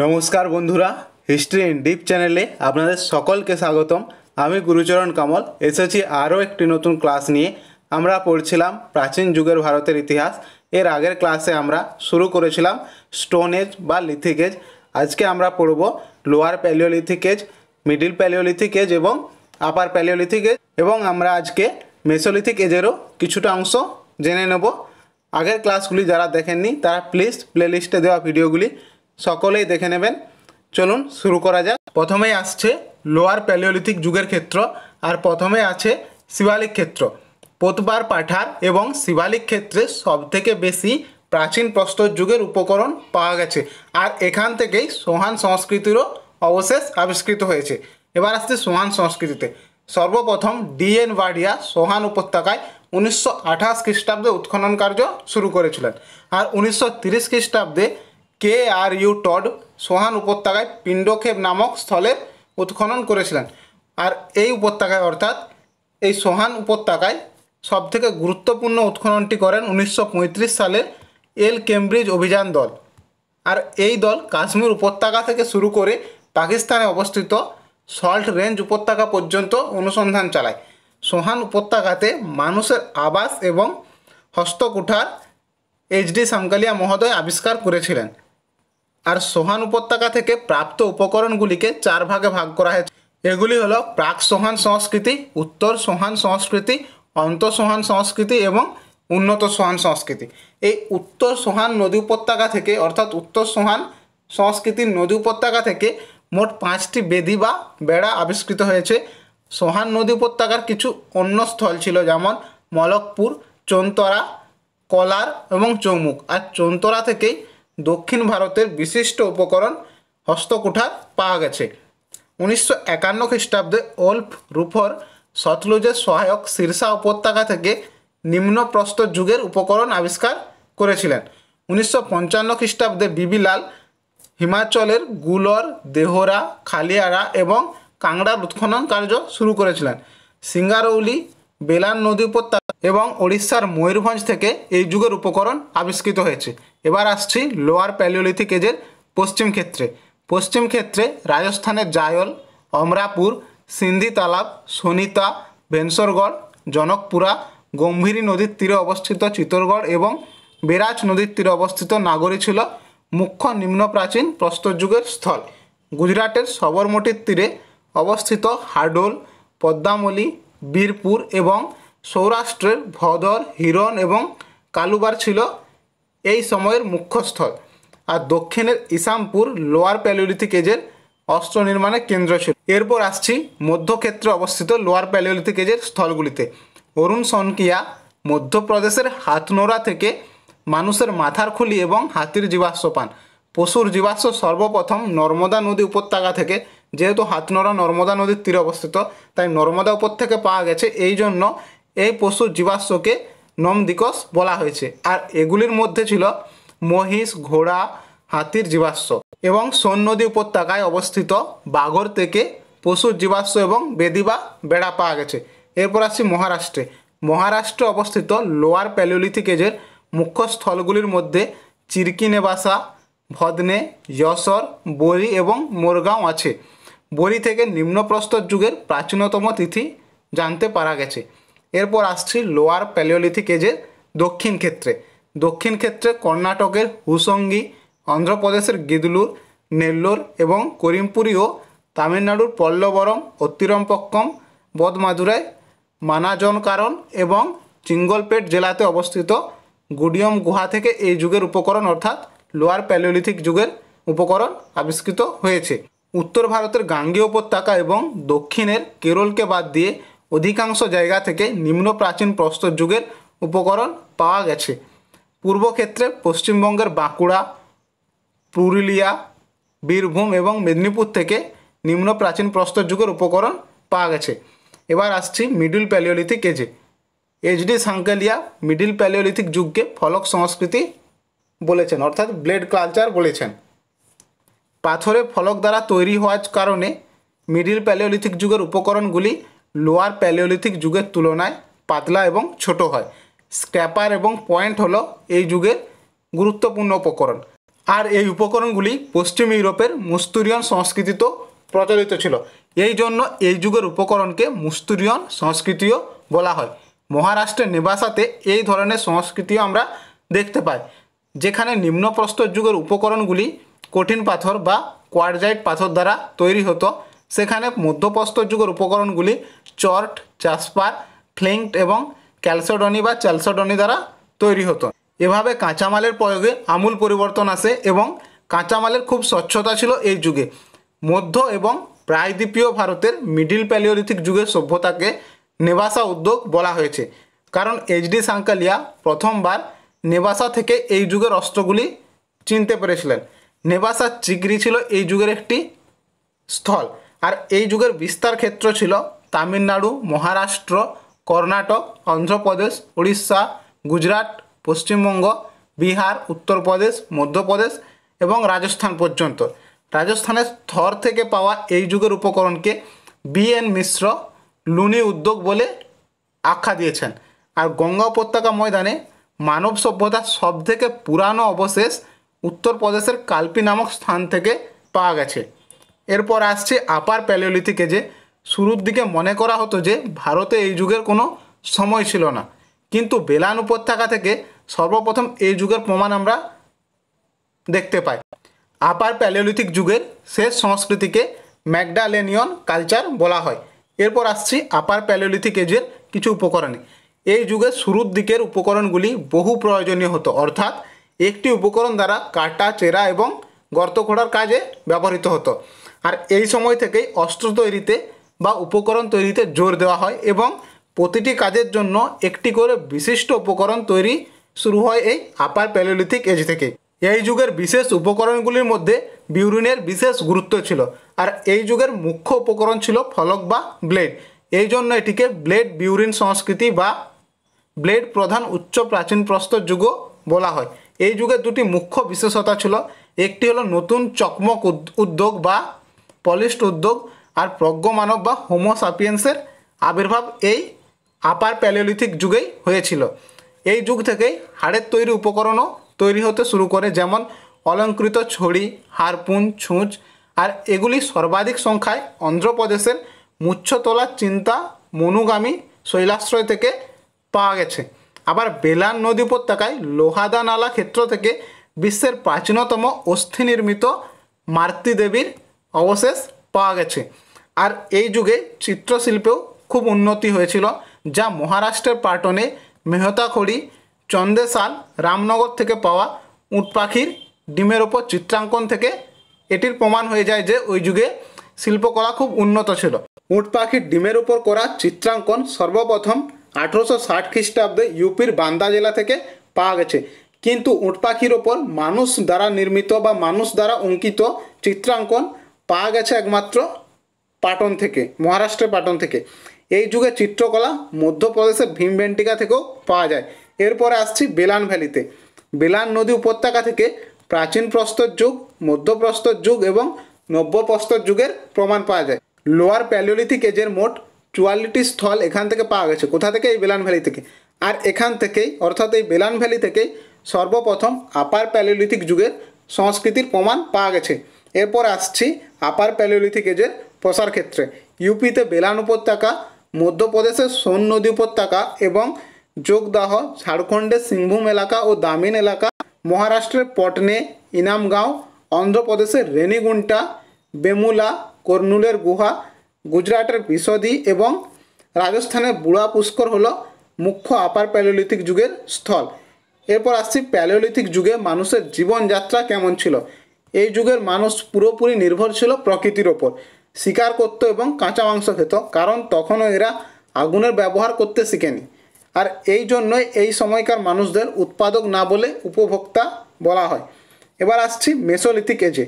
নমস্কার বন্ধুরা history in deep চ্যানেলে আপনাদের সকলকে স্বাগতম আমি গুরুচরণ কামল এসেছি আরও একটি নতুন ক্লাস নিয়ে আমরা পড়ছিলাম প্রাচীন যুগের ভারতের ইতিহাস এর আগের ক্লাসে আমরা শুরু করেছিলাম স্টোন এজ বা লিথিক এজ আজকে আমরা পড়ব lower palaeolithic age middle palaeolithic age এবং আপার প্যালিওলিথিক এজ এবং আমরা আজকে মেসোলিথিক এজেরও কিছুটা অংশ জেনে নেব আগের ক্লাসগুলি যারা দেখেননি তারা প্লিজ প্লেলিস্টে দেওয়া ভিডিওগুলি সকলেই দেখে নেবেন চলুন শুরু করা যাক প্রথমেই আসছে লোয়ার প্যালিওলিথিক যুগের ক্ষেত্র আর প্রথমে আছে শিবালিক ক্ষেত্র পোতবার পাঠার এবং শিবালিক ক্ষেত্রে সবথেকে বেশি প্রাচীন প্রস্তর যুগের উপকরণ পাওয়া গেছে আর এখান থেকেই সোহান সংস্কৃতিরও অবশেষ আবিষ্কৃত হয়েছে এবার আসছে সোহান সংস্কৃতিতে সর্বপ্রথম ডিএন ভাডিয়া সোহান উপত্যকায় উনিশশো আঠাশ খ্রিস্টাব্দে উৎখনন কার্য শুরু করেছিলেন আর উনিশশো তিরিশ খ্রিস্টাব্দে কে আর ইউ টড সোহান উপত্যকায় পিণ্ডক্ষেপ নামক স্থলে উৎখনন করেছিলেন আর এই উপত্যকায় অর্থাৎ এই সোহান উপত্যকায় সবথেকে গুরুত্বপূর্ণ উৎখননটি করেন উনিশশো সালে এল কেমব্রিজ অভিযান দল আর এই দল কাশ্মীর উপত্যকা থেকে শুরু করে পাকিস্তানে অবস্থিত সল্ট রেঞ্জ উপত্যকা পর্যন্ত অনুসন্ধান চালায় সোহান উপত্যকাতে মানুষের আবাস এবং হস্তকুঠার এইচ ডি মহোদয় আবিষ্কার করেছিলেন আর সোহান উপত্যকা থেকে প্রাপ্ত উপকরণগুলিকে চার ভাগে ভাগ করা হয়েছে এগুলি হলো প্রাক সোহান সংস্কৃতি উত্তর সোহান সংস্কৃতি অন্ত সোহান সংস্কৃতি এবং উন্নত সোহান সংস্কৃতি এই উত্তর সোহান নদী উপত্যকা থেকে অর্থাৎ উত্তর সোহান সংস্কৃতির নদী উপত্যকা থেকে মোট পাঁচটি বেদি বা বেড়া আবিষ্কৃত হয়েছে সোহান নদী উপত্যকার কিছু অন্য স্থল ছিল যেমন মলকপুর চন্তরা কলার এবং চৌমুক আর চন্তরা থেকেই দক্ষিণ ভারতের বিশিষ্ট উপকরণ হস্তকুঠার পাওয়া গেছে উনিশশো একান্ন খ্রিস্টাব্দে ওল্ফ রুফর সতলুজের সহায়ক শীর্ষা উপত্যকা থেকে নিম্নপ্রস্তর যুগের উপকরণ আবিষ্কার করেছিলেন উনিশশো পঞ্চান্ন খ্রিস্টাব্দে বিবিলাল হিমাচলের গুলর দেহরা খালিয়ারা এবং কাংড়ার উৎখনন কার্য শুরু করেছিলেন সিঙ্গারৌলি বেলান নদী উপত্যকা এবং ওড়িশার ময়ূরভঞ্জ থেকে এই যুগের উপকরণ আবিষ্কৃত হয়েছে এবার আসছি লোয়ার প্যালিওলিথিক এজের পশ্চিম ক্ষেত্রে পশ্চিম ক্ষেত্রে রাজস্থানের জায়ল অমরাপুর সিন্ধি তালাব সোনিতা ভেনসরগড় জনকপুরা গম্ভীরী নদীর তীরে অবস্থিত চিতরগড় এবং বেরাজ নদীর তীরে অবস্থিত নাগরী ছিল মুখ্য নিম্ন প্রাচীন প্রস্তরযুগের স্থল গুজরাটের সবরমটির তীরে অবস্থিত হাডোল পদ্মামলি বীরপুর এবং সৌরাষ্ট্রের ভদর হিরণ এবং কালুবার ছিল এই সময়ের মুখ্যস্থল আর দক্ষিণের ইসামপুর লোয়ার প্যালিওলিথিক এজের অস্ত্র নির্মাণের কেন্দ্র ছিল এরপর আসছি মধ্যক্ষেত্রে অবস্থিত লোয়ার প্যালিওলিথিক এজের স্থলগুলিতে অরুণ সনকিয়া মধ্যপ্রদেশের হাতনোড়া থেকে মানুষের মাথার খুলি এবং হাতির জীবাশ্ম পান পশুর জীবাশ্ম সর্বপ্রথম নর্মদা নদী উপত্যকা থেকে যেহেতু হাতনড়া নর্মদা নদীর তীরে অবস্থিত তাই নর্মদা উপর থেকে পাওয়া গেছে এই জন্য এই পশুর জীবাশ্মকে নমদিকস বলা হয়েছে আর এগুলির মধ্যে ছিল মহিষ ঘোড়া হাতির জীবাশ্ম এবং সোন নদী উপত্যকায় অবস্থিত বাগর থেকে পশুর জীবাশ্ম এবং বেদি বা বেড়া পাওয়া গেছে এরপর আসি মহারাষ্ট্রে মহারাষ্ট্রে অবস্থিত লোয়ার প্যালিওলিথিক এজের মুখ্য স্থলগুলির মধ্যে চিরকি নেবাসা ভদনে যশোর বরি এবং মোরগাঁও আছে বলি থেকে নিম্নপ্রস্তর যুগের প্রাচীনতম তিথি জানতে পারা গেছে এরপর আসছি লোয়ার প্যালিওলিথিক এজের দক্ষিণ ক্ষেত্রে দক্ষিণ ক্ষেত্রে কর্ণাটকের হুসঙ্গি অন্ধ্রপ্রদেশের গিদলুর নেল্লোর এবং করিমপুরি ও তামিলনাড়ুর পল্লবরম অত্তিরম্পক্কম বদমাদুরাই মানাজনকারণ এবং চিঙ্গলপেট জেলাতে অবস্থিত গুডিয়ম গুহা থেকে এই যুগের উপকরণ অর্থাৎ লোয়ার প্যালিওলিথিক যুগের উপকরণ আবিষ্কৃত হয়েছে উত্তর ভারতের গাঙ্গেয় উপত্যকা এবং দক্ষিণের কেরলকে বাদ দিয়ে অধিকাংশ জায়গা থেকে নিম্ন প্রাচীন প্রস্তর যুগের উপকরণ পাওয়া গেছে পূর্বক্ষেত্রে পশ্চিমবঙ্গের বাঁকুড়া পুরুলিয়া বীরভূম এবং মেদিনীপুর থেকে নিম্ন প্রাচীন প্রস্তর যুগের উপকরণ পাওয়া গেছে এবার আসছি মিডিল প্যালিওলিথিক এজে এইচডি সাঙ্কালিয়া মিডিল প্যালিওলিথিক যুগকে ফলক সংস্কৃতি বলেছেন অর্থাৎ ব্লেড কালচার বলেছেন পাথরে ফলক দ্বারা তৈরি হওয়ার কারণে মিডিল প্যালিওলিথিক যুগের উপকরণগুলি লোয়ার প্যালিওলিথিক যুগের তুলনায় পাতলা এবং ছোট হয় স্ক্র্যাপার এবং পয়েন্ট হলো এই যুগের গুরুত্বপূর্ণ উপকরণ আর এই উপকরণগুলি পশ্চিম ইউরোপের মুস্তুরিয়ন সংস্কৃতিতেও প্রচলিত ছিল এই জন্য এই যুগের উপকরণকে মুস্তুরিয়ন সংস্কৃতিও বলা হয় মহারাষ্ট্রের নেবাসাতে এই ধরনের সংস্কৃতিও আমরা দেখতে পাই যেখানে নিম্নপ্রস্তর যুগের উপকরণগুলি কঠিন পাথর বা কোয়ারজাইট পাথর দ্বারা তৈরি হতো সেখানে মধ্যপ্রস্তর যুগের উপকরণগুলি চর্ট চাসপার ফ্লিঙ্কড এবং ক্যালসোডনি বা চ্যালসোডনি দ্বারা তৈরি হতো এভাবে কাঁচামালের প্রয়োগে আমূল পরিবর্তন আসে এবং কাঁচামালের খুব স্বচ্ছতা ছিল এই যুগে মধ্য এবং প্রায়দ্বীপীয় ভারতের মিডিল প্যালিওলিথিক যুগের সভ্যতাকে নেবাসা উদ্যোগ বলা হয়েছে কারণ এইচডি সাঙ্কালিয়া প্রথমবার নেবাসা থেকে এই যুগের অস্ত্রগুলি চিনতে পেরেছিলেন নেবাসা চিগরি ছিল এই যুগের একটি স্থল আর এই যুগের বিস্তার ক্ষেত্র ছিল তামিলনাড়ু মহারাষ্ট্র কর্ণাটক অন্ধ্রপ্রদেশ উড়িষ্যা গুজরাট পশ্চিমবঙ্গ বিহার উত্তরপ্রদেশ মধ্যপ্রদেশ এবং রাজস্থান পর্যন্ত রাজস্থানের স্থর থেকে পাওয়া এই যুগের উপকরণকে বিএন মিশ্র লুনি উদ্যোগ বলে আখ্যা দিয়েছেন আর গঙ্গা উপত্যকা ময়দানে মানব সভ্যতার সবথেকে পুরানো অবশেষ উত্তরপ্রদেশের কালপি নামক স্থান থেকে পাওয়া গেছে এরপর আসছে আপার প্যালিওলিথিকে যে শুরুর দিকে মনে করা হতো যে ভারতে এই যুগের কোনো সময় ছিল না কিন্তু বেলান উপত্যকা থেকে সর্বপ্রথম এই যুগের প্রমাণ আমরা দেখতে পাই আপার প্যালিওলিথিক যুগের শেষ সংস্কৃতিকে ম্যাকডালেনিয়ন কালচার বলা হয় এরপর আসছি আপার প্যালিওলিথিক এজের কিছু উপকরণে এই যুগের শুরুর দিকের উপকরণগুলি বহু প্রয়োজনীয় হতো অর্থাৎ একটি উপকরণ দ্বারা কাটা চেরা এবং গর্ত খোঁড়ার কাজে ব্যবহৃত হতো আর এই সময় থেকেই অস্ত্র তৈরিতে বা উপকরণ তৈরিতে জোর দেওয়া হয় এবং প্রতিটি কাজের জন্য একটি করে বিশিষ্ট উপকরণ তৈরি শুরু হয় এই আপার প্যালোলিথিক এজ থেকে এই যুগের বিশেষ উপকরণগুলির মধ্যে বিউরিনের বিশেষ গুরুত্ব ছিল আর এই যুগের মুখ্য উপকরণ ছিল ফলক বা ব্লেড এই জন্য এটিকে ব্লেড বিউরিন সংস্কৃতি বা ব্লেড প্রধান উচ্চ প্রাচীন প্রস্তর যুগও বলা হয় এই যুগে দুটি মুখ্য বিশেষতা ছিল একটি হলো নতুন চকমক উদ্যোগ বা পলিস্ট উদ্যোগ আর প্রজ্ঞ মানব বা হোমোসাপিয়েন্সের আবির্ভাব এই আপার প্যালিওলিথিক যুগেই হয়েছিল এই যুগ থেকেই হাড়ের তৈরি উপকরণও তৈরি হতে শুরু করে যেমন অলঙ্কৃত ছড়ি হারপুন ছুঁচ আর এগুলি সর্বাধিক সংখ্যায় অন্ধ্রপ্রদেশের মুচ্ছতলার চিন্তা মনুগামী শৈলাশ্রয় থেকে পাওয়া গেছে আবার বেলান নদী উপত্যকায় লোহাদা নালা ক্ষেত্র থেকে বিশ্বের প্রাচীনতম অস্থি নির্মিত মার্তি দেবীর অবশেষ পাওয়া গেছে আর এই যুগে চিত্রশিল্পেও খুব উন্নতি হয়েছিল যা মহারাষ্ট্রের পাটনে মেহতাখড়ি চন্দেশাল রামনগর থেকে পাওয়া উঁট পাখির ডিমের ওপর চিত্রাঙ্কন থেকে এটির প্রমাণ হয়ে যায় যে ওই যুগে শিল্পকলা খুব উন্নত ছিল উট পাখির ডিমের উপর করা চিত্রাঙ্কন সর্বপ্রথম আঠেরোশো ষাট খ্রিস্টাব্দে ইউপির বান্দা জেলা থেকে পাওয়া গেছে কিন্তু উঁট পাখির ওপর মানুষ দ্বারা নির্মিত বা মানুষ দ্বারা অঙ্কিত চিত্রাঙ্কন পাওয়া গেছে একমাত্র পাটন থেকে মহারাষ্ট্রের পাটন থেকে এই যুগে চিত্রকলা মধ্যপ্রদেশের ভীমবেন্টিকা থেকেও পাওয়া যায় এরপরে আসছি বেলান ভ্যালিতে বেলান নদী উপত্যকা থেকে প্রাচীন প্রস্তর যুগ মধ্যপ্রস্তর যুগ এবং নব্যপ্রস্তর যুগের প্রমাণ পাওয়া যায় লোয়ার প্যালিওলিথিক এজের মোট চুয়াল্লিটি স্থল এখান থেকে পাওয়া গেছে কোথা থেকে এই বেলান ভ্যালি থেকে আর এখান থেকেই অর্থাৎ এই বেলান ভ্যালি থেকেই সর্বপ্রথম আপার প্যালিওলিথিক যুগের সংস্কৃতির প্রমাণ পাওয়া গেছে এরপর আসছি আপার প্যালিওলিথিক এজের প্রসার ক্ষেত্রে ইউপিতে বেলান উপত্যকা মধ্যপ্রদেশের সোন নদী উপত্যকা এবং যোগদাহ ঝাড়খণ্ডের সিংভূম এলাকা ও দামিন এলাকা মহারাষ্ট্রের পটনে ইনামগাঁও অন্ধ্রপ্রদেশের রেনিগুন্টা বেমুলা কর্নুলের গুহা গুজরাটের বিশদি এবং রাজস্থানের বুড়া পুষ্কর হল মুখ্য আপার প্যালোলিথিক যুগের স্থল এরপর আসছি প্যালোলিথিক যুগে মানুষের জীবনযাত্রা কেমন ছিল এই যুগের মানুষ পুরোপুরি নির্ভর ছিল প্রকৃতির ওপর শিকার করতো এবং কাঁচা মাংস খেত কারণ তখনও এরা আগুনের ব্যবহার করতে শিখেনি আর এই জন্যই এই সময়কার মানুষদের উৎপাদক না বলে উপভোক্তা বলা হয় এবার আসছি মেসোলিথিক এজে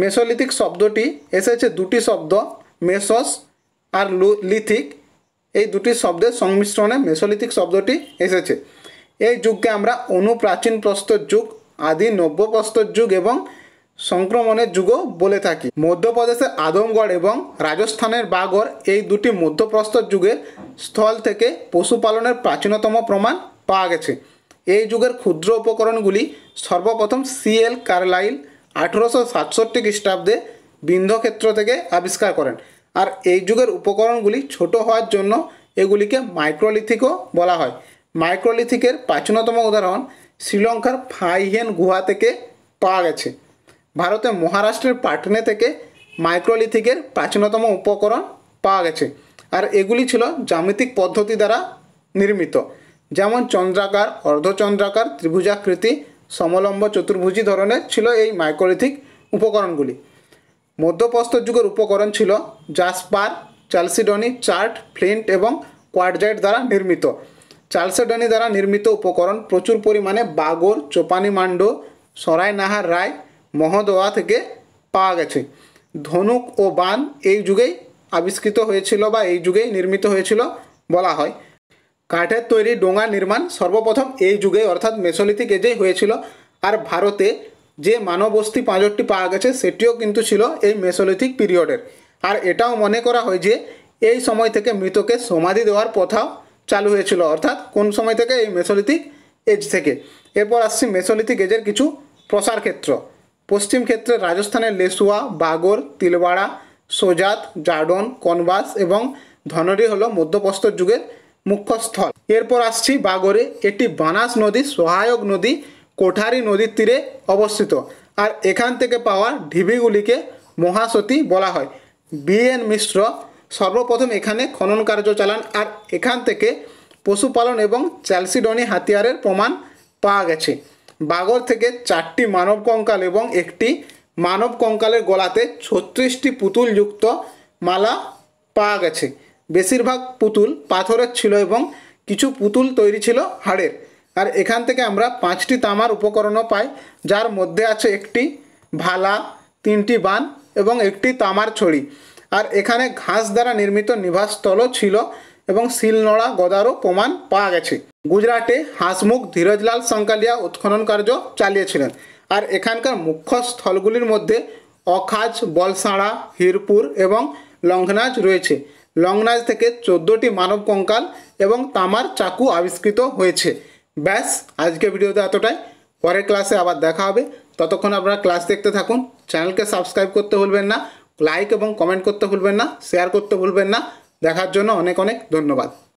মেসোলিথিক শব্দটি এসেছে দুটি শব্দ মেসস আর লিথিক এই দুটি শব্দের সংমিশ্রণে মেসোলিথিক শব্দটি এসেছে এই যুগকে আমরা অনুপ্রাচীন প্রস্তর যুগ আদি নব্য প্রস্তর যুগ এবং সংক্রমণের যুগও বলে থাকি মধ্যপ্রদেশের আদমগড় এবং রাজস্থানের বাগর এই দুটি মধ্যপ্রস্তর যুগের স্থল থেকে পশুপালনের প্রাচীনতম প্রমাণ পাওয়া গেছে এই যুগের ক্ষুদ্র উপকরণগুলি সর্বপ্রথম সিএল কার্লাইল আঠেরোশো সাতষট্টি খ্রিস্টাব্দে বিন্ধক্ষেত্র থেকে আবিষ্কার করেন আর এই যুগের উপকরণগুলি ছোট হওয়ার জন্য এগুলিকে মাইক্রোলিথিকও বলা হয় মাইক্রোলিথিকের প্রাচীনতম উদাহরণ শ্রীলঙ্কার ফাইহেন গুহা থেকে পাওয়া গেছে ভারতে মহারাষ্ট্রের পাটনে থেকে মাইক্রোলিথিকের প্রাচীনতম উপকরণ পাওয়া গেছে আর এগুলি ছিল জ্যামিতিক পদ্ধতি দ্বারা নির্মিত যেমন চন্দ্রাকার অর্ধচন্দ্রাকার ত্রিভুজাকৃতি সমলম্ব চতুর্ভুজী ধরনের ছিল এই মাইক্রোলিথিক উপকরণগুলি মধ্যপ্রস্তর যুগের উপকরণ ছিল জাসপার চালসিডনি চার্ট ফ্লিন্ট এবং কোয়াডজাইট দ্বারা নির্মিত চালসিডনি দ্বারা নির্মিত উপকরণ প্রচুর পরিমাণে বাগর চোপানি মান্ড সরাই নাহার রায় মহদোয়া থেকে পাওয়া গেছে ধনুক ও বান এই যুগেই আবিষ্কৃত হয়েছিল বা এই যুগেই নির্মিত হয়েছিল বলা হয় কাঠের তৈরি ডোঙা নির্মাণ সর্বপ্রথম এই যুগে অর্থাৎ মেসোলিথিক এজেই হয়েছিল আর ভারতে যে মানব পাঁজরটি পাঁচটি পাওয়া গেছে সেটিও কিন্তু ছিল এই মেসোলিথিক পিরিয়ডের আর এটাও মনে করা হয় যে এই সময় থেকে মৃতকে সমাধি দেওয়ার প্রথাও চালু হয়েছিল অর্থাৎ কোন সময় থেকে এই মেসোলিথিক এজ থেকে এরপর আসছি মেসোলিথিক এজের কিছু প্রসার ক্ষেত্র পশ্চিম ক্ষেত্রে রাজস্থানের লেসুয়া বাগর তিলবাড়া সোজাত জাডন কনবাস এবং ধনরি হল মধ্যপ্রস্তর যুগের মুখ্য স্থল এরপর আসছি বাগরে এটি বানাস নদী সহায়ক নদী কোঠারি নদীর তীরে অবস্থিত আর এখান থেকে পাওয়া ঢিবিগুলিকে মহাসতী বলা হয় বিএন মিশ্র সর্বপ্রথম এখানে খনন কার্য চালান আর এখান থেকে পশুপালন এবং চ্যালসিডনি হাতিয়ারের প্রমাণ পাওয়া গেছে বাগর থেকে চারটি মানব কঙ্কাল এবং একটি মানব কঙ্কালের গলাতে ছত্রিশটি পুতুলযুক্ত মালা পাওয়া গেছে বেশিরভাগ পুতুল পাথরের ছিল এবং কিছু পুতুল তৈরি ছিল হাড়ের আর এখান থেকে আমরা পাঁচটি তামার উপকরণও পাই যার মধ্যে আছে একটি ভালা তিনটি বান এবং একটি তামার ছড়ি আর এখানে ঘাস দ্বারা নির্মিত নিভাসস্থলও ছিল এবং শিলনোড়া গদারও প্রমাণ পাওয়া গেছে গুজরাটে হাঁসমুখ ধীরজলাল সংকালিয়া উৎখনন কার্য চালিয়েছিলেন আর এখানকার মুখ্য স্থলগুলির মধ্যে অখাজ বলসাঁড়া হিরপুর এবং লংনাজ রয়েছে লংনাজ থেকে চোদ্দোটি মানব কঙ্কাল এবং তামার চাকু আবিষ্কৃত হয়েছে ব্যাস আজকে ভিডিওতে এতটাই পরের ক্লাসে আবার দেখা হবে ততক্ষণ আপনারা ক্লাস দেখতে থাকুন চ্যানেলকে সাবস্ক্রাইব করতে ভুলবেন না লাইক এবং কমেন্ট করতে ভুলবেন না শেয়ার করতে ভুলবেন না দেখার জন্য অনেক অনেক ধন্যবাদ